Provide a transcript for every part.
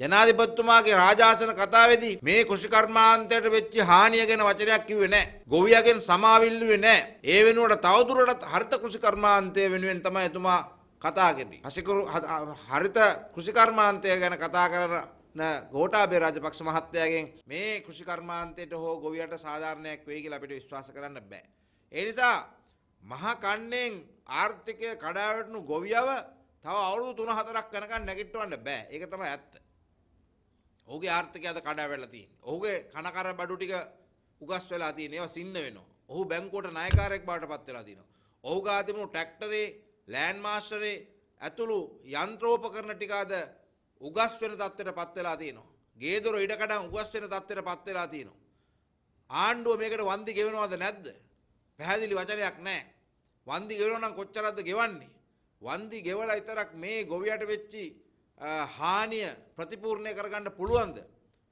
ජනාධිපතිතුමාගේ රාජාසන කතාවේදී මේ කෘෂිකර්මාන්තයට වෙච්ච හානිය ගැන වචනයක් කිව්වේ නැහැ. ගොවියගෙන් සමාවිල්ලුවේ නැහැ. ඒ වෙනුවට තවදුරටත් හරිත කෘෂිකර්මාන්තය වෙනුවෙන් තමයි එතුමා කතා කරන්නේ. හරිත කෘෂිකර්මාන්තය ගැන කතා කරන ගෝඨාභය රාජපක්ෂ මහත්තයාගෙන් මේ කෘෂිකර්මාන්තයට හෝ ගොවියට සාධාරණයක් වෙයි කියලා අපිට විශ්වාස කරන්න බෑ. ඒ නිසා මහා කන්නේන් ආර්ථිකය කඩාවැටුණු ගොවියව තව අවුරුදු 3-4ක් යනකම් නැගිටවන්න බෑ. ඒක තමයි ඇත්ත. ඔහුගේ ආර්ථිකය අද කඩාවැටලා තියෙන්නේ. ඔහුගේ කනකර බඩු ටික උගස් වෙලා තියෙන ඒවා සින්න වෙනවා. ඔහු බැංකුවට ණයකාරයෙක් බවට පත් වෙලා තිනවා. ඔහු ගා තිබුණු ට්‍රැක්ටරේ, ලෑන්ඩ් මාස්ටරේ ඇතුළු යන්ත්‍රෝපකරණ ටික අද උගස් වෙන තත්ත්වයට පත් වෙලා තියෙනවා. ගේ දොර ඉඩකඩම් උගස් වෙන තත්ත්වයට පත් වෙලා තියෙනවා. ආණ්ඩුව මේකට වන්දි ගෙවනවද නැද්ද? පැහැදිලි වචනයක් නැහැ. වන්දි ගෙවනවා නම් කොච්චරද ගෙවන්නේ? වන්දි ගෙවලා විතරක් මේ ගොවියට වෙච්චි හානිය ප්‍රතිපූර්ණය කරගන්න පුළුවන්ද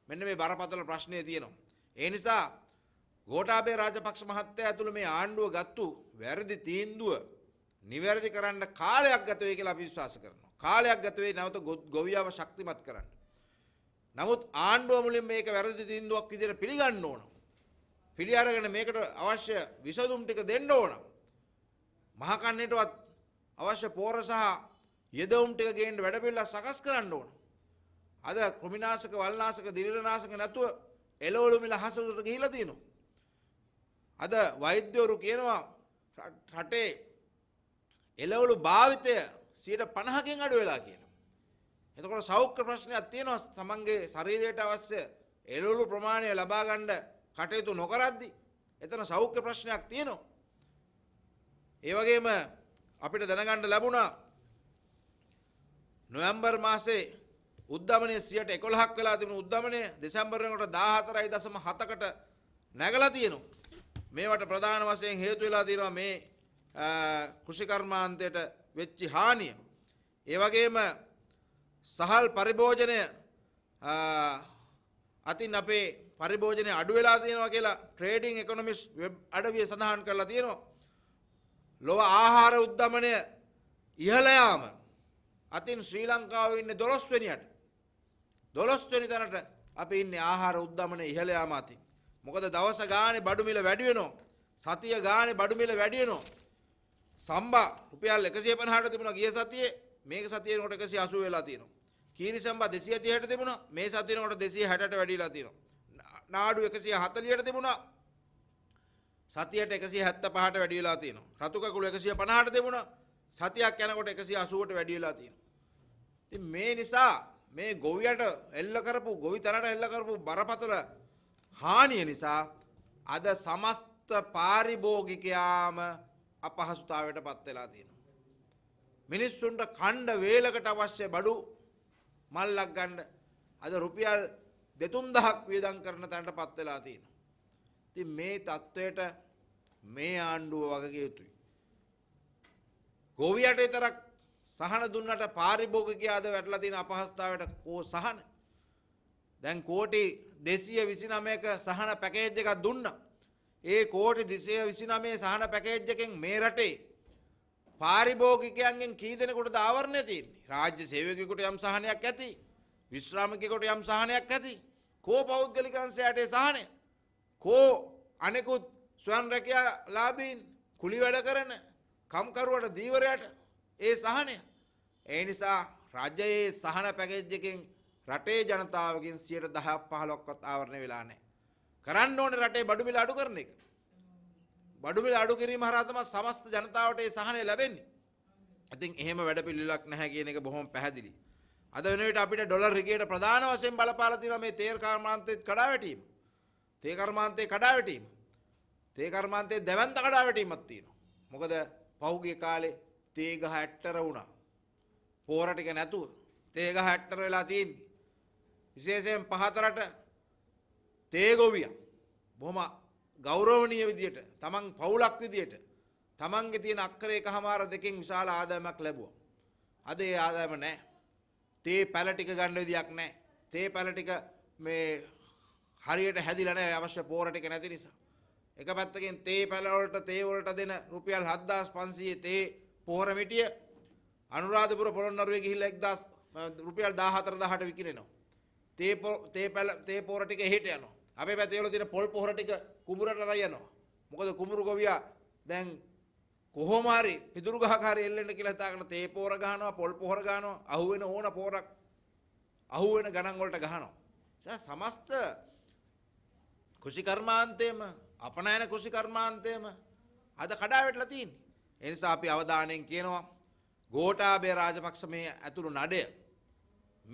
මෙන්න මේ බරපතල ප්‍රශ්නය තියෙනවා. ඒ නිසා ගෝටාබේ රාජපක්ෂ මහත්තය ඇතුළ මේ ආණ්ඩුව ගත්තු වැරදි තීන්දුව නිවැරදි කරන්න කාලයක් ගතවේ කියලා විශ්වාස කරනවා. කාලයක් ගතවේ නැවත ගොවියාව ශක්තිමත් කරන්න. නමුත් ආණ්ඩුව මුලින් මේක වැරදි තීන්දුවක් විදිහට පිළිගන්න ඕන. පිළි අරගෙන මේකට අවශ්‍ය විසඳුම් ටික දෙන්න ඕන. මහකන්නටවත් අවශ්‍ය පෝර සහ යෙදවුම් ටික ගේන්න වැඩපිළිවෙල සකස් කරන්න ඕන. අද කෘමිනාශක වල්නාශක දිලිරනාශක නැතුව එළවලු මිල හසලට ගිහිලා තියෙනවා. අද වෛද්‍යවරු කියනවා රටේ එළවලු භාවිතය 50%කින් අඩු වෙලා කියලා. එතකොට සෞඛ්‍ය ප්‍රශ්නයක් තියෙනවා තමන්ගේ ශරීරයට අවශ්‍ය එළවලු ප්‍රමාණය ලබා ගන්න කටයුතු නොකරද්දී එතන සෞඛ්‍ය ප්‍රශ්නයක් තියෙනවා. ඒ වගේම අපිට දැනගන්න ලැබුණා නොවැම්බර් මාසේ උද්ධමනය සියට එකොළහක් වෙලා තිබුණු උද්ධමනය දෙසැම්බර් වෙනකොට 14.7කට නැගලා තියෙනවා. මේවට ප්‍රධාන වශයෙන් හේතු වෙලා තියෙනවා මේ කෘෂිකර්මාන්තයට වෙච්චි හානිය. ඒ වගේම සහල් පරිභෝජනය අතින් අපේ පරිභෝජනය අඩු වෙලා තියෙනවා කියලා ට්‍රේඩිං එකොනොමිස් වෙබ් අඩවිය සඳහන් කරලා තියෙනවා. ලොව ආහාර උද්ධමනය ඉහළ යාම අතින් ශ්‍රී ලංකාවේ ඉන්නේ 12 වෙනියට 12 වෙනි තැනට අපි ඉන්නේ ආහාර උද්දමන ඉහළ යාම අතින් මොකද දවස ගානේ බඩු මිල වැඩි වෙනවා සතිය ගානේ බඩු මිල වැඩි වෙනවා සම්බා රුපියල් 150ට තිබුණා ගිය සතියේ මේක සතියේ කොට 180 වෙලා තියෙනවා කීරි සම්බා 230ට තිබුණා මේ සතියේ කොට 260ට වැඩිලා තියෙනවා නාඩු 140ට තිබුණා සතියට 175ට වැඩි වෙලා තියෙනවා රතු කකුල 150ට තිබුණා සතියක් යනකොට 180ට වැඩි වෙලා තියෙනවා. ඉතින් මේ නිසා මේ ගොවියට එල්ල කරපු ගොවිතරට එල්ල කරපු බරපතල හානිය නිසා අද සමස්ත පාරිභෝගිකයාම අපහසුතාවයට පත් වෙලා තියෙනවා. මිනිස්සුන්ට කණ්ඩ වේලකට අවශ්‍ය බඩු මල්ලක් ගන්න අද රුපියල් 2000ක් වියදම් කරන තැනට පත් වෙලා තියෙනවා. ඉතින් මේ தത്വයට මේ ආණ්ඩුව වගකීතු ගෝවියට විතරක් සහන දුන්නට පාරිභෝගිකයාද වැටලා තියෙන අපහසුතාවයට කෝ සහන දැන් කෝටි 229ක සහන පැකේජ් එකක් දුන්නා ඒ කෝටි 229 සහන පැකේජ් එකෙන් මේ රටේ පාරිභෝගිකයන්ගෙන් කී දෙනෙකුටද ආවරණය තියෙන්නේ රාජ්‍ය සේවකයෙකුට යම් සහනයක් ඇති විශ්‍රාමිකයෙකුට යම් සහනයක් ඇති කෝ පෞද්ගලිකංශයට සහනය කෝ අනෙකුත් ස්වයං රැකියාලාභීන් කුලි වැඩ කරන කම්කරුවට දීවරයට ඒ සහනය. ඒ නිසා රජයේ සහන පැකේජ් එකෙන් රටේ ජනතාවගෙන් 10% 15ක්වත් ආවරණය වෙලා නැහැ. කරන්න ඕනේ රටේ බඩු මිල අඩු කරන එක. බඩු මිල අඩු කිරීම හරහා තමයි සමස්ත ජනතාවට ඒ සහනය ලැබෙන්නේ. ඉතින් එහෙම වැඩපිළිවෙලක් නැහැ කියන එක බොහොම පැහැදිලි. අද වෙන විට අපිට ඩොලර් රිගේට ප්‍රධාන වශයෙන් බලපාලා තියෙනවා මේ තේර කර්මාන්තයේ කඩාවැටීම. තේ කර්මාන්තයේ කඩාවැටීම. තේ කර්මාන්තයේ දැවැන්ත කඩාවැටීමක් තියෙනවා. මොකද පෞගේ කාලේ තේගහ හැට්ටර වුණා. පෝර ටික නැතුව තේගහ හැට්ටර වෙලා තියෙන්නේ. විශේෂයෙන් පහතරට තේගොවියා බොහොම ගෞරවනීය විදියට තමන් පවුලක් විදියට තමන්ගේ තියෙන අක්කර එකහමාර දෙකෙන් විශාල ආදායමක් ලැබුවා. අද ඒ ආදායම නැහැ. තේ පැල ටික ගන්න විදියක් නැහැ. තේ පැල ටික මේ හරියට හැදිලා නැහැ අවශ්‍ය පෝර ටික නැති නිසා. එක පැත්තකින් තේ පැලවලට තේ වලට දෙන රුපියල් 7500 තේ පොහොර මිටිය අනුරාධපුර පොළොන්නරුවේ ගිහිල්ලා 1000 රුපියල් 14000ට විකිනෙනවා. තේ තේ පැල තේ පොහොර ටික එහෙට යනවා. අපේ පැත්තේ වල තියෙන පොල් පොහොර ටික කුඹුරට රයනවා. මොකද කුඹුරු ගොවියා දැන් කොහොම හරි පිදුරු ගහකාරය එල්ලෙන්න කියලා හිතාගෙන තේ පොහොර ගහනවා පොල් පොහොර ගහනවා අහුවෙන ඕන පොහොරක් අහුවෙන ගණන් වලට ගහනවා. ඒ සමස්ත කුෂි කර්මාන්තේම අපනයන කෘෂි කර්මාන්තයම අද කඩාවැටලා තියෙන්නේ. ඒ නිසා අපි අවධානයෙන් කියනවා ගෝඨාභය රාජපක්ෂ මේ ඇතුළු නඩය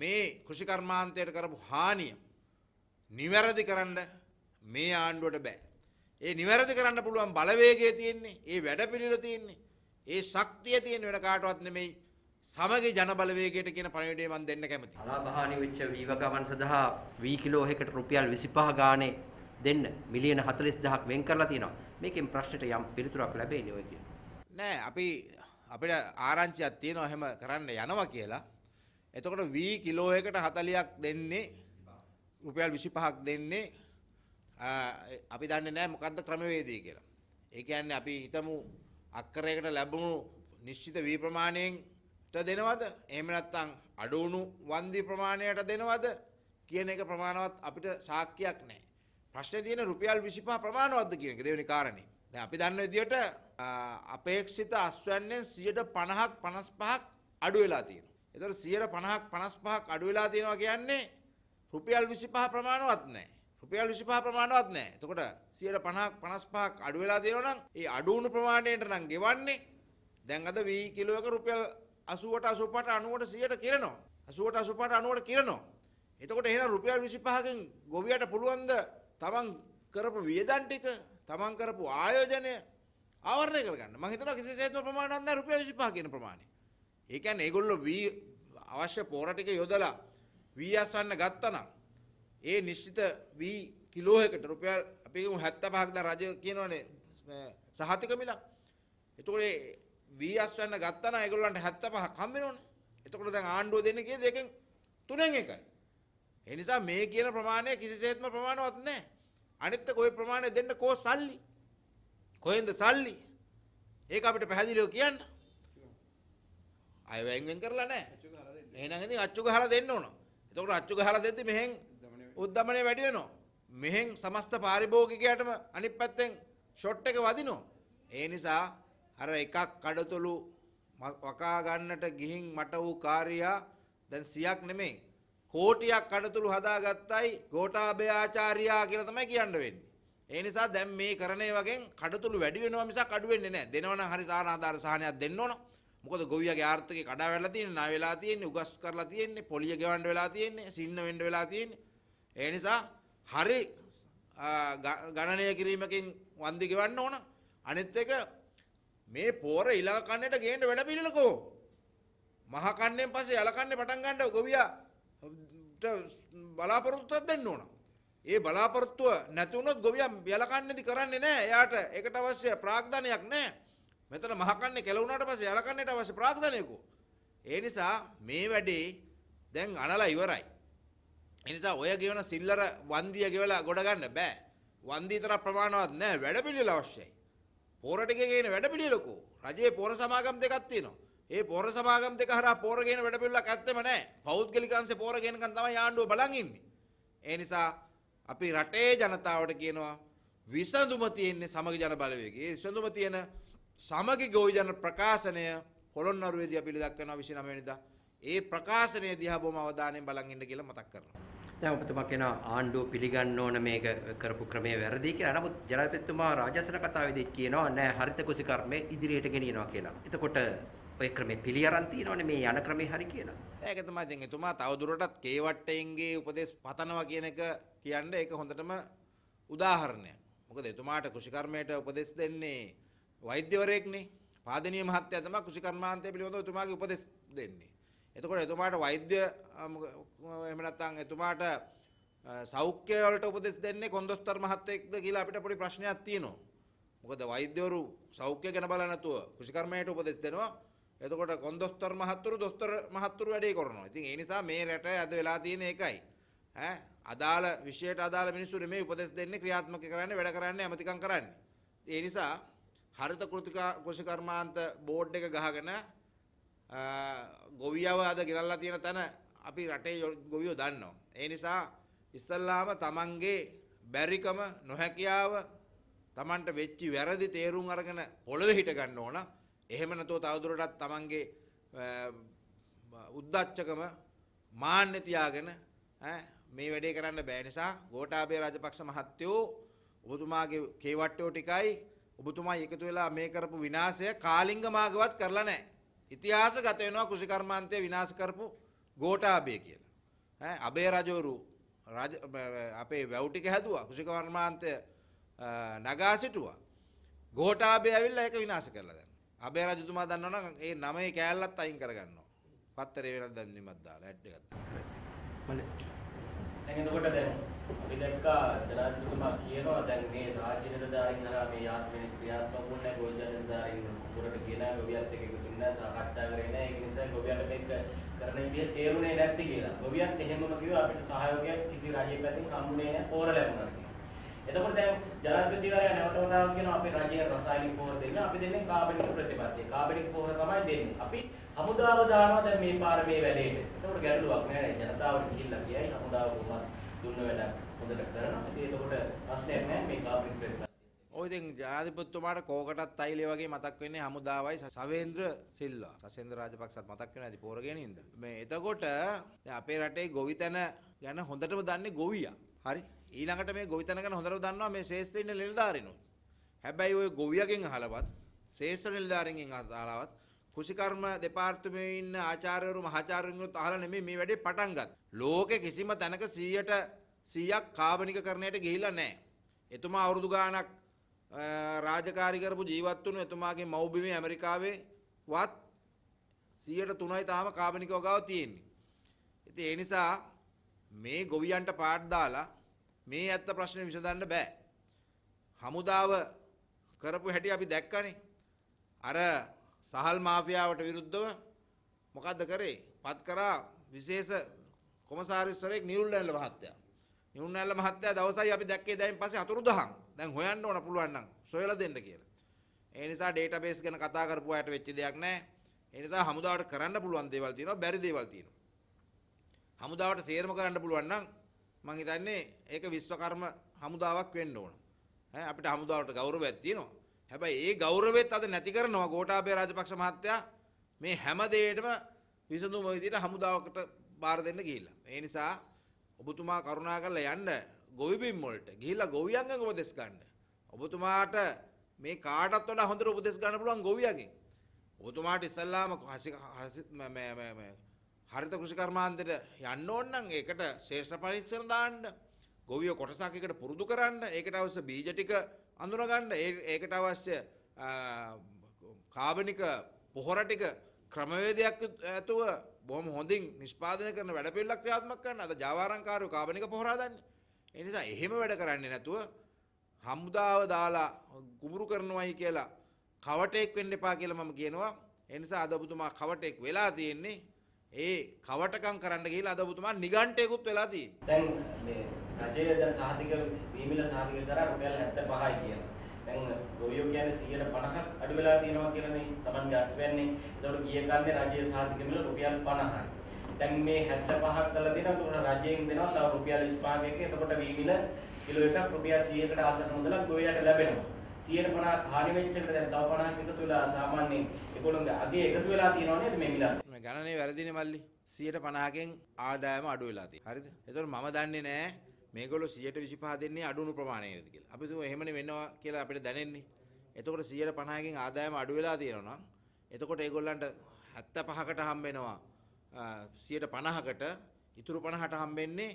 මේ කෘෂි කර්මාන්තයට කරපු හානිය නිවැරදි කරන්න මේ ආණ්ඩුවට බෑ. ඒ නිවැරදි කරන්න පුළුවන් බලවේගය තියෙන්නේ, ඒ වැඩපිළිවෙල තියෙන්නේ, ඒ ශක්තිය තියෙන වෙන කාටවත් නෙමෙයි සමග ජන බලවේගයට කියන පණිවිඩය මම දෙන්න කැමතියි. අලාභ හානි වෙච්ච වීව ගමන් සඳහා වී කිලෝ එකකට රුපියල් 25 ගානේ දෙන්න මිලියන 40000ක් වෙන් කරලා තියෙනවා මේකෙන් ප්‍රශ්නෙට යම් පිළිතුරක් ලැබෙන්නේ ඔය කියන්නේ නෑ අපි අපිට ආරංචියක් තියෙනවා එහෙම කරන්න යනවා කියලා එතකොට V කිලෝ එකට 40ක් දෙන්නේ රුපියල් 25ක් දෙන්නේ අපි දන්නේ නෑ මොකද්ද ක්‍රමවේදය කියලා ඒ කියන්නේ අපි හිතමු අක්කරයකට ලැබුණු නිශ්චිත වී ප්‍රමාණයෙන් දෙනවද එහෙම නැත්නම් අඩුණු වන්දි ප්‍රමාණයට දෙනවද කියන එක ප්‍රමාණවත් අපිට සාක්කියක් නැහැ. ප්‍රශ්නේ තියෙන රුපියල් 25 ප්‍රමාණවත්ද කියන එක දෙවෙනි කාරණේ. දැන් අපි දන්න විදියට අපේක්ෂිත අස්වැන්නෙන් 50ක් 55ක් අඩු වෙලා තියෙනවා. ඒතකොට 50ක් 55ක් අඩු වෙලා තියෙනවා කියන්නේ රුපියල් 25 ප්‍රමාණවත් නැහැ. රුපියල් 25 ප්‍රමාණවත් නැහැ. එතකොට 50ක් 55ක් අඩු වෙලා තියෙනවා නම් ඒ අඩු වුණු ප්‍රමාණයට නම් ගෙවන්නේ දැන් අද වී කිලෝ එක රුපියල් 80ට 85ට 90ට 100ට කිරනවා. 80ට 85ට 90ට කිරනවා. එතකොට එහෙනම් රුපියල් 25කින් ගොවියට පුළුවන්ද තමන් කරපු වියදන් ටික තමන් කරපු ආයෝජනය ආවරණය කරගන්න මම හිතනවා කිසිසේත්ම ප්‍රමාණයක් නැහැ රුපියල් 25 කියන ප්‍රමාණය. ඒ කියන්නේ ඒගොල්ලෝ වී අවශ්‍ය පොර ටික යොදලා වී අස්වන්න ගත්තනම් ඒ නිශ්චිත වී කිලෝ එකට රුපියල් අපි කියමු 75ක් දැන් රජ කියනවනේ සහතික මිලක්. එතකොට වී අස්වන්න ගත්තනම් ඒගොල්ලන්ට 75ක් හම්බ වෙනවනේ. එතකොට දැන් ආණ්ඩුව දෙන්නේ කීයද? එකෙන් තුනෙන් එකයි. ඒ නිසා මේ කියන ප්‍රමාණය කිසිසේත්ම ප්‍රමාණවත් නැහැ. අනිත් කොයි ප්‍රමාණය දෙන්න කෝ සල්ලි. කොහෙන්ද සල්ලි? ඒක අපිට පැහැදිලිව කියන්න. අය වෙන් වෙන් කරලා නැහැ. එහෙනම් ඉතින් අච්චු ගහලා දෙන්න ඕන. එතකොට අච්චු ගහලා දෙද්දි මෙහෙන් උද්දමනය වැඩි වෙනවා. මෙහෙන් සමස්ත පාරිභෝගිකයටම අනිත් පැත්තෙන් ෂොට් එක වදිනවා. ඒ නිසා අර එකක් කඩතොළු වකා ගන්නට ගිහින් මට වූ කාර්යය දැන් සියක් නෙමෙයි කෝටියක් අඩතුළු හදාගත්තයි ගෝඨාභය ආචාර්යා කියලා තමයි කියන්න වෙන්නේ. ඒ නිසා දැන් මේ කරණේ වගේ කඩතුළු වැඩි වෙනවා මිසක් අඩු වෙන්නේ නැහැ. දෙනවනම් හරි සානාධාර සහනයක් දෙන්න ඕන. මොකද ගොවියගේ ආර්ථිකය කඩා වැටලා තියෙන්නේ, ණය වෙලා තියෙන්නේ, උගස් කරලා තියෙන්නේ, පොලිය ගෙවන්න වෙලා තියෙන්නේ, සින්න වෙන්න වෙලා තියෙන්නේ. ඒ නිසා හරි ගණනය කිරීමකින් වන්දි ගෙවන්න ඕන. අනිත් එක මේ පෝර ඊළඟ කන්නේට ගේන්න වැඩ පිළිලකෝ. මහ කන්නේන් පස්සේ යල කන්නේ පටන් ගන්නව ගොවියා. බලාපොරොත්තුවක් දෙන්න ඕන. ඒ බලාපොරොත්තුව නැති වුණොත් ගොවියා යලකන්නේදි කරන්නේ නැහැ. එයාට ඒකට අවශ්‍ය ප්‍රාග්ධානයක් නැහැ. මෙතන මහකන්නේ කෙලුණාට පස්සේ යලකන්නේට අවශ්‍ය ප්‍රාග්ධානයකෝ. ඒ නිසා මේ වැඩේ දැන් අනලා ඉවරයි. එනිසා ඔය ගෙවන සිල්ලර වන්දිය ගෙවලා ගොඩ ගන්න බෑ. වන්දිය තරම් ප්‍රමාණවත් නෑ වැඩපිළිවෙල අවශ්‍යයි. පෝරටිකේ ගේන වැඩපිළිවෙලකෝ. රජයේ පෝර සමාගම් දෙකක් තියෙනවා. ඒ පොර සමාගම් දෙක හරහා පොර ගේන වැඩපිළිවෙලක් ඇත්තෙම නැහැ. පෞද්ගලික අංශේ පොර ගේනකන් තමයි ආණ්ඩුව බලන් ඉන්නේ. ඒ නිසා අපි රටේ ජනතාවට කියනවා විසඳුම තියෙන්නේ සමග ජන බලවේගයේ. ඒ විසඳුම තියෙන සමගි ගෝවිජන ප්‍රකාශනය පොළොන්නරුවේදී අපි දක්වනවා 29 වෙනිදා. ඒ ප්‍රකාශනය දිහා බොහොම අවධානයෙන් බලන් ඉන්න කියලා මතක් කරනවා. දැන් ඔබතුමා කියනවා ආණ්ඩුව පිළිගන්න ඕන මේක කරපු ක්‍රමය වැරදි කියලා. නමුත් ජනාධිපතිතුමා රාජසන කතාවේදී කියනවා නෑ හරිත කුසිකර්මය ඉදිරියට ගෙනියනවා කියලා. එතකොට ඔය ක්‍රමේ පිළියරන් තියෙනවනේ මේ යන ක්‍රමේ හරි කියලා. ඒක තමයි දැන් එතුමා තවදුරටත් කේවට්ටෙන්ගේ උපදේශ පතනවා කියන එක කියන්නේ ඒක හොඳටම උදාහරණයක්. මොකද එතුමාට කෘෂිකර්මයට උපදෙස් දෙන්නේ වෛද්‍යවරයෙක්නේ. පාදනීය මහත්තයා තමයි කෘෂිකර්මාන්තය පිළිබඳව එතුමාගේ උපදෙස් දෙන්නේ. එතකොට එතුමාට වෛද්‍ය එහෙම නැත්නම් එතුමාට සෞඛ්‍ය වලට උපදෙස් දෙන්නේ කොන්දොස්තර මහත්තයෙක්ද කියලා අපිට පොඩි ප්‍රශ්නයක් තියෙනවා. මොකද වෛද්‍යවරු සෞඛ්‍ය ගැන බලන්නේ නැතුව කෘෂිකර්මයට උපදෙස් දෙනවා. එතකොට කොන්දොස්තර මහත්තුරු දොස්තර මහත්තුරු වැඩේ කරනවා. ඉතින් ඒ නිසා මේ රට අද වෙලා තියෙන එකයි. ඈ අදාළ විෂයට අදාළ මිනිස්සුනේ මේ උපදෙස් දෙන්නේ ක්‍රියාත්මක කරන්නේ වැඩ කරන්නේ අමතිකම් කරන්නේ. ඒ නිසා හරිත කෘතිකා කෘෂි කර්මාන්ත බෝඩ් එක ගහගෙන ගොවියව අද ගෙනල්ලා තියෙන තැන අපි රටේ ගොවියෝ දන්නවා. ඒ නිසා ඉස්සල්ලාම තමන්ගේ බැරිකම නොහැකියාව තමන්ට වෙච්චි වැරදි තේරුම් අරගෙන පොළවේ හිට ගන්න ඕන. එහෙම නැතුව තවදුරටත් තමන්ගේ උද්දච්චකම මාන්නේ තියාගෙන මේ වැඩේ කරන්න බෑ නිසා ගෝඨාභය රාජපක්ෂ මහත්තයෝ ඔබතුමාගේ කේවට්ටෝ ටිකයි ඔබතුමා එකතු වෙලා මේ කරපු විනාශය කාලිංග මාගවත් කරලා නැහැ. ඉතිහාසගත වෙනවා කුසි කර්මාන්තය විනාශ කරපු ගෝඨාභය කියලා. ඈ අබේ රජවරු අපේ වැව් ටික හැදුවා කුසි කර්මාන්තය නගා සිටුවා. ගෝඨාභය ඇවිල්ලා ඒක විනාශ කරලා දැන්. අබේ රජතුමා දන්නවනම් ඒ නමේ කෑල්ලත් අයින් කරගන්නවා. පත්තරේ වෙනත් දැන් නිමත් දාලා ඇඩ් එකක් දැන් එතකොට දැන් අපි දැක්කා ජනාධිපතිතුමා කියනවා දැන් මේ රාජ්‍ය නිලධාරීන් හරහා මේ යාත්‍රාවේ ක්‍රියාත්මක වුණේ ගොවියන් නිලධාරීන් කුරට කියලා ගොවියත් එක්ක එකතු වෙන්න සාකච්ඡා කරේ නැහැ ඒක නිසා ගොවියන්ට මේක කරන විදිහ තේරුනේ නැති කියලා. ගොවියත් එහෙමම කිව්වා අපිට සහයෝගයක් කිසි රාජ්‍යයක් පැත්තෙන් හම්බුනේ නැහැ පෝර ලැබුණා කියලා. එතකොට දැන් ජනාධිපතිවරයා නැවත වතාවක් කියනවා අපේ රජයේ රසායනික පොහොර දෙන්න අපි දෙන්නේ කාබනික ප්‍රතිපත්තිය. කාබනික පොහොර තමයි දෙන්නේ. අපි හමුදාව දානවා දැන් මේ පාර මේ වැඩේට. එතකොට ගැටලුවක් නෑ නේද? ජනතාවට කිහිල්ලා කියයි හමුදාව කොහොමද දුන්න වැඩක් හොඳට කරනවා. ඉතින් එතකොට ප්‍රශ්නයක් නෑ මේ කාබනික ප්‍රතිපත්තිය. ඔය ඉතින් ජනාධිපතිතුමාට කෝකටත් තයිලේ වගේ මතක් වෙන්නේ හමුදාවයි සවේන්ද්‍ර සිල්වා. සසේන්ද්‍ර රාජපක්ෂත් මතක් වෙනවා ඉතින් පොහොර ගේනින්ද. මේ එතකොට අපේ රටේ ගොවිතැන ගැන හොඳටම දන්නේ ගොවියා. හරි ඊළඟට මේ ගොවිතැන ගැන හොඳට දන්නවා මේ ශේෂ්ත්‍රයේ ඉන්න නිලධාරිනුත්. හැබැයි ওই ගොවියගෙන් අහලවත් ශේෂ්ත්‍ර නිලධාරින්ගෙන් අහලවත් කුසිකර්ම දෙපාර්තමේන්තුවේ ඉන්න ආචාර්යවරු මහාචාර්යවරුන්ගෙන් අහලා නෙමෙයි මේ වැඩේ පටන් ගත්තේ. ලෝකේ කිසිම තැනක 100ට 100ක් කාබනිකකරණයට ගිහිලා නැහැ. එතුමා අවුරුදු ගාණක් රාජකාරී කරපු ජීවත් වුණු එතුමාගේ මව්බිමේ ඇමරිකාවේ වත් 103යි තාම කාබනිකව ගාව තියෙන්නේ. ඉතින් ඒ නිසා මේ ගොවියන්ට පාඩ දාලා මේ ඇත්ත ප්‍රශ්නේ විසඳන්න බෑ. හමුදාව කරපු හැටි අපි දැක්කනේ. අර සහල් මාෆියාවට විරුද්ධව මොකද්ද කරේ? පත් කරා විශේෂ කොමසාරිස්වරයෙක් නිරුල්නැල්ල මහත්තයා. නිරුල්නැල්ල මහත්තයා දවසයි අපි දැක්කේ දැන් පස්සේ අතුරුදහන්. දැන් හොයන්න ඕන පුළුවන් නම් සොයලා දෙන්න කියලා. ඒ නිසා ඩේටාබේස් ගැන කතා කරපු අයට වෙච්ච දෙයක් නැහැ. ඒ නිසා හමුදාවට කරන්න පුළුවන් දේවල් තියෙනවා, බැරි දේවල් තියෙනවා. හමුදාවට සේරම කරන්න පුළුවන් නම් මං හිතන්නේ ඒක විශ්වකර්ම හමුදාවක් වෙන්න ඕන. ඈ අපිට හමුදාවට ගෞරවයක් තියෙනවා. හැබැයි ඒ ගෞරවෙත් අද නැති කරනවා ගෝඨාභය රාජපක්ෂ මහත්තයා මේ හැම දෙයකටම විසඳුම විදිහට හමුදාවකට බාර දෙන්න ගිහිල්ලා. ඒ නිසා ඔබතුමා කරුණා කරලා යන්න ගොවිබිම් වලට ගිහිල්ලා ගොවියන්ගෙන් උපදෙස් ගන්න. ඔබතුමාට මේ කාටත් වඩා හොඳට උපදෙස් ගන්න පුළුවන් ගොවියගෙන්. ඔබතුමාට ඉස්සල්ලාම හසි මේ මේ මේ හරිත කෘෂි කර්මාන්තයට යන්න ඕන නම් ඒකට ශේෂ්ඨ පරීක්ෂණ දාන්න ගොවියෝ කොටසක් එකට පුරුදු කරන්න ඒකට අවශ්‍ය බීජ ටික අඳුනගන්න ඒකට අවශ්‍ය කාබනික පොහොර ටික ක්‍රමවේදයක් ඇතුව බොහොම හොඳින් නිෂ්පාදනය කරන වැඩපිළිවෙලක් ක්‍රියාත්මක කරන්න අද ජාවාරම්කාරයෝ කාබනික පොහොර හදන්නේ ඒ නිසා එහෙම වැඩ කරන්නේ නැතුව හමුදාව දාලා කුඹුරු කරනවයි කියලා කවටෙක් වෙන්න එපා කියලා මම කියනවා ඒ නිසා අද ඔබතුමා කවටෙක් වෙලා තියෙන්නේ ඒ කවටකම් කරන්න ගිහිලා අද ඔබතුමා නිගණ්ඨයෙකුත් වෙලා තියෙන්නේ. දැන් මේ රජයේ දැන් සාධික වීමිල සාධික දරා රුපියල් 75යි කියලා. දැන් ගොවියෝ කියන්නේ 150ක් අඩු වෙලා තියෙනවා කියලානේ Tamange අස් වෙන්නේ. ඒතකොට ගිය කන්නේ රජයේ සාධික මිල රුපියල් 50යි. දැන් මේ 75ක් කළා දෙනවා. ඒතකොට රජයෙන් දෙනවා තව රුපියල් 25ක. එතකොට වීමිල කිලෝ එකක් රුපියල් 100කට ආසන්න මුදලක් ගොවියට ලැබෙනවා. 150ක් හානි වෙච්ච එකට දැන් තව 50ක් එකතු වෙලා සාමාන්‍යයෙන් ඒගොල්ලෝගේ අගේ එකතු වෙලා තියෙනවා නේද මේ මිලත්. මේ ගණනේ වැරදිනේ මල්ලි. 150කින් ආදායම අඩු වෙලා තියෙනවා. හරිද? ඒතකොට මම දන්නේ නැහැ මේගොල්ලෝ 125 දෙන්නේ අඩුණු ප්‍රමාණයකද කියලා. අපි තුමු එහෙමනේ වෙනවා කියලා අපිට දැනෙන්නේ. එතකොට 150කින් ආදායම අඩු වෙලා තියෙනවා නම් එතකොට ඒගොල්ලන්ට 75කට හම් වෙනවා 150කට ඉතුරු 50ට හම් වෙන්නේ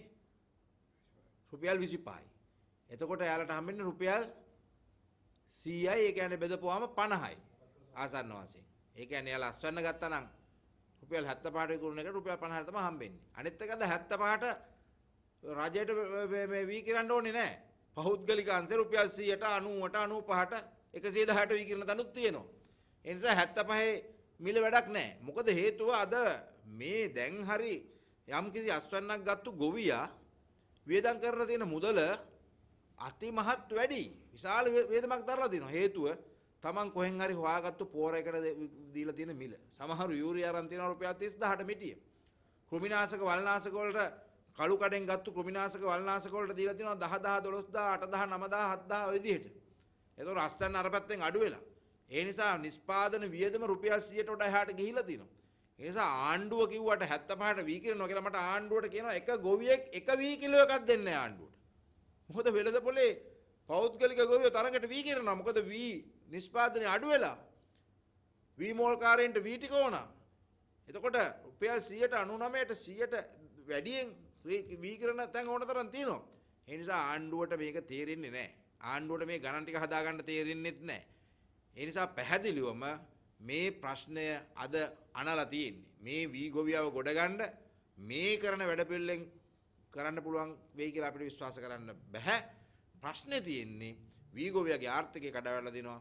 රුපියල් 25යි. එතකොට එයාලට හම් වෙන්නේ රුපියල් 100යි ඒ කියන්නේ බෙදපුවාම 50යි ආසන්න වශයෙන්. ඒ කියන්නේ එයාලා අස්වැන්න ගත්තා නම් රුපියල් 75ට විකුණන එකට රුපියල් 50ට තමයි හම්බෙන්නේ. අනිත් එකද 75ට රජයට මේ වීකිරන්න ඕනේ නැහැ. පෞද්ගලික අංශේ රුපියල් 100ට 90ට 95ට 110ට වීකිරන තනුත් තියෙනවා. ඒ නිසා 75 මිල වැඩක් නැහැ. මොකද හේතුව අද මේ දැන් හරි යම්කිසි අස්වැන්නක් ගත්තු ගොවියා වියදම් කරලා තියෙන මුදල අතිමහත් වැඩි විශාල වේදමක් දරලා තියෙනවා හේතුව තමන් කොහෙන් හරි හොයාගත්තු පෝර එකට දීලා තියෙන මිල සමහර යූරියා අරන් තියෙනවා රුපියල් 30000ට මිටිය කෘමිනාශක වල්නාශක වලට කළු කඩෙන් ගත්තු කෘමිනාශක වල්නාශක වලට දීලා තියෙනවා 10000 12000 8000 9000 7000 ඔය විදිහට ඒතකොට රස්තන් අර පැත්තෙන් අඩු වෙලා ඒ නිසා නිෂ්පාදන වියදම රුපියල් 100ට වඩා එහාට ගිහිලා තියෙනවා නිසා ආණ්ඩුව කිව්වට 75ට වී කිරනවා කියලා මට ආණ්ඩුවට කියනවා එක ගොවියෙක් එක වී කිලෝ එකක් දෙන්න ආණ්ඩුවට. මොකද වෙළඳ පොලේ පෞද්ගලික ගොවියෝ තරඟට වී කරනවා. මොකද වී නිෂ්පාදනය අඩු වෙලා. වී මෝල්කාරයන්ට වී ටික ඕන. එතකොට රුපියල් 199ට 100ට වැඩියෙන් වී කරන තැන් ඕන තරම් තියෙනවා. ඒ නිසා ආණ්ඩුවට මේක තේරෙන්නේ නැහැ. ආණ්ඩුවට මේ ගණන් ටික හදාගන්න තේරෙන්නේත් නැහැ. ඒ නිසා පැහැදිලිවම මේ ප්‍රශ්නය අද අනලා තියෙන්නේ. මේ වී ගොවියව ගොඩගන්න මේ කරන වැඩපිළිවෙලෙන් කරන්න පුළුවන් වෙයි කියලා අපිට විශ්වාස කරන්න බෑ. ප්‍රශ්නේ තියෙන්නේ වීගෝවියගේ ආර්ථිකය කඩාවැටලා දෙනවා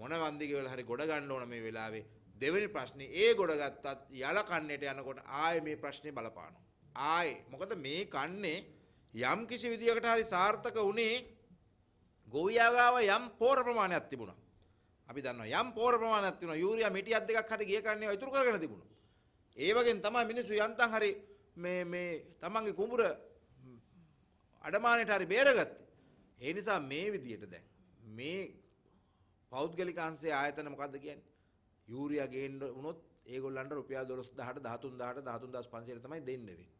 මොන වන්දිගේ වල හරි ගොඩ ගන්න ඕන මේ වෙලාවේ. දෙවෙනි ප්‍රශ්නේ ඒ ගොඩ ගත්තත් යල කන්නේට යනකොට ආයේ මේ ප්‍රශ්නේ බලපානවා. ආයේ මොකද මේ කන්නේ යම් කිසි විදියකට හරි සාර්ථක වුණේ ගොවියාගාව යම් පෝර ප්‍රමාණයක් තිබුණා. අපි දන්නවා යම් පෝර ප්‍රමාණයක් තිබුණා. යූරියා මිටික් දෙකක් හරි ගිය කන්නේ වතුර කරගෙන තිබුණා. ඒ වගේන් තමයි මිනිස්සු යන්තම් හරි මේ මේ තමන්ගේ කුඹුර අඩමානයට හරි බේරගත්තේ. ඒ නිසා මේ විදියට දැන් මේ පෞද්ගලික අංශයේ ආයතන මොකද්ද කියන්නේ? යූරියා ගේන්න වුණොත් ඒගොල්ලන්ට රුපියල් 12000ට 13000ට 13500ට තමයි දෙන්න වෙන්නේ.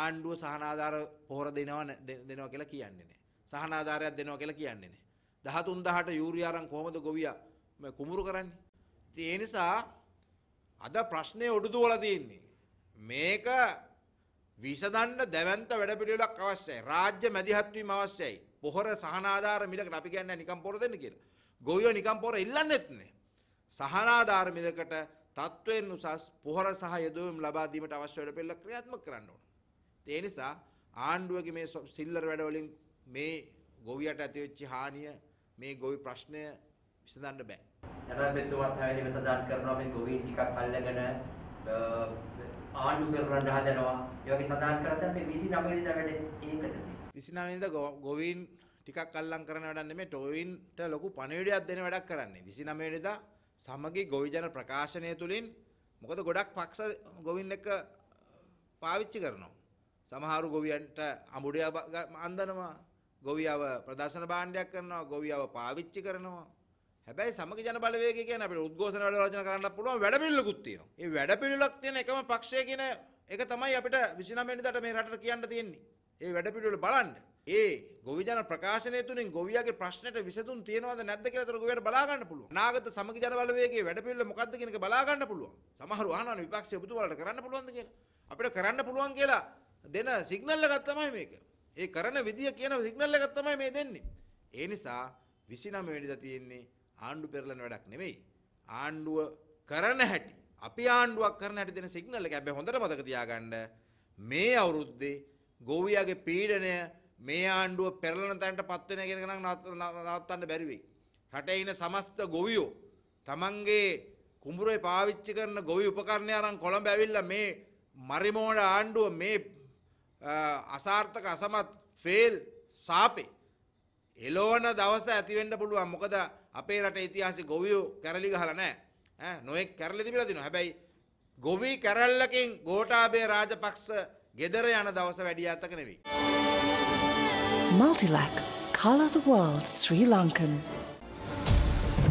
ආණ්ඩුව සහනාධාර පොහොර දෙනවා දෙනවා කියලා කියන්නේ නැහැ. සහනාධාරයක් දෙනවා කියලා කියන්නේ නැහැ. 13000ට යූරියා අරන් කොහොමද ගොවියා කුඹුරු කරන්නේ? ඉතින් ඒ නිසා අද ප්‍රශ්නේ ඔඩු දුවලා තියෙන්නේ. මේක විසඳන්න දැවන්ත වැඩපිළිවෙලක් අවශ්‍යයි. රාජ්‍ය මැදිහත් වීම අවශ්‍යයි. පොහොර සහනාධාර මිලකට අපි කියන්නේ නිකම් පොර දෙන්න කියලා. ගොවියෝ නිකම් පොර ඉල්ලන්නෙත් නෑ. සහනාධාර මිලකට තත්ත්වයෙන් උසස් පොහොර සහ යදවීම් ලබා දීමට අවශ්‍ය වැඩපිළිවෙල ක්‍රියාත්මක කරන්න ඕන. ඒ නිසා ආණ්ඩුවගේ මේ සිල්ලර් වැඩවලින් මේ ගොවියට ඇතිවෙච්ච හානිය මේ ගොවි ප්‍රශ්නය විසඳන්න බෑ. ජනාධිපතිතුමත් හැවිලි විසඳන් කරනවා මේ ගොවීන් ටිකක් අල්ලගෙන ආණ්ඩු කරන්න හදනවා. ඒ වගේ සඳහන් කරද්දී මේ 29 වෙනිදා වැඩේ ඒකද? 29 වෙනිදා ගොවීන් ටිකක් අල්ලම් කරන වැඩක් නෙමෙයි ටොයින්ට ලොකු පණිවිඩයක් දෙන වැඩක් කරන්නේ. 29 වෙනිදා සමගි ගොවි ජන ප්‍රකාශනය තුලින් මොකද ගොඩක් පක්ෂ ගොවින් එක පාවිච්චි කරනවා. සමහරු ගොවියන්ට අමුඩිය අන්දනවා. ගොවියව ප්‍රදර්ශන භාණ්ඩයක් කරනවා. ගොවියව පාවිච්චි කරනවා. හැබැයි සමග ජන බලවේගය කියන්නේ අපිට උද්ඝෝෂණ වැඩ රචන කරන්නත් පුළුවන් වැඩපිළිවෙලකුත් තියෙනවා. ඒ වැඩපිළිවෙලක් තියෙන එකම පක්ෂය කියන එක තමයි අපිට 29 වෙනිදාට මේ රටට කියන්න තියෙන්නේ. ඒ වැඩපිළිවෙල බලන්න. ඒ ගොවිජන ප්‍රකාශනය තුලින් ගොවියාගේ ප්‍රශ්නෙට විසඳුම් තියෙනවද නැද්ද කියලා උතර ගොවියට බලා ගන්න පුළුවන්. නාගත සමග ජන බලවේගයේ වැඩපිළිවෙල මොකද්ද කියන එක බලා ගන්න පුළුවන්. සමහරව අහනවනේ විපක්ෂයේ ඔබතුමාලට කරන්න පුළුවන්ද කියලා. අපිට කරන්න පුළුවන් කියලා දෙන සිග්නල් එකක් තමයි මේක. ඒ කරන විදිය කියන සිග්නල් එකක් තමයි මේ දෙන්නේ. ඒ නිසා 29 වෙනිදා තියෙන්නේ ආණ්ඩු පෙරලන වැඩක් නෙමෙයි. ආණ්ඩුව කරන හැටි. අපි ආණ්ඩුවක් කරන හැටි දෙන සිග්නල් එක. හැබැයි හොඳට මතක තියාගන්න මේ අවුරුද්දේ ගෝවියාගේ පීඩනය මේ ආණ්ඩුව පෙරලන තැනට පත් වෙන කියන එක නම් නවත්තන්න බැරි වෙයි. රටේ ඉන සමස්ත ගොවියෝ තමන්ගේ කුඹුරේ පාවිච්චි කරන ගොවි උපකරණය අරන් කොළඹ ඇවිල්ලා මේ මරිමෝඩ ආණ්ඩුව මේ අසාර්ථක අසමත් ෆේල් සාපේ එලෝන දවස ඇතිවෙන්න පුළුවන් මොකද අපේ රටේ ඉතිහාසෙ ගොවියෝ කැරලි ගහලා නැහැ. ඈ නොඑක් කැරලි තිබිලා තිනවා. හැබැයි ගොවි කැරල්ලකින් ගෝඨාභය රාජපක්ෂ ගෙදර යන දවස වැඩි අතක නෙවෙයි. Multilac Color the World Sri Lankan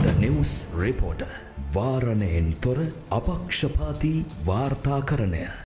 The News Reporter වාරණයෙන් තොර අපක්ෂපාති වාර්තාකරණය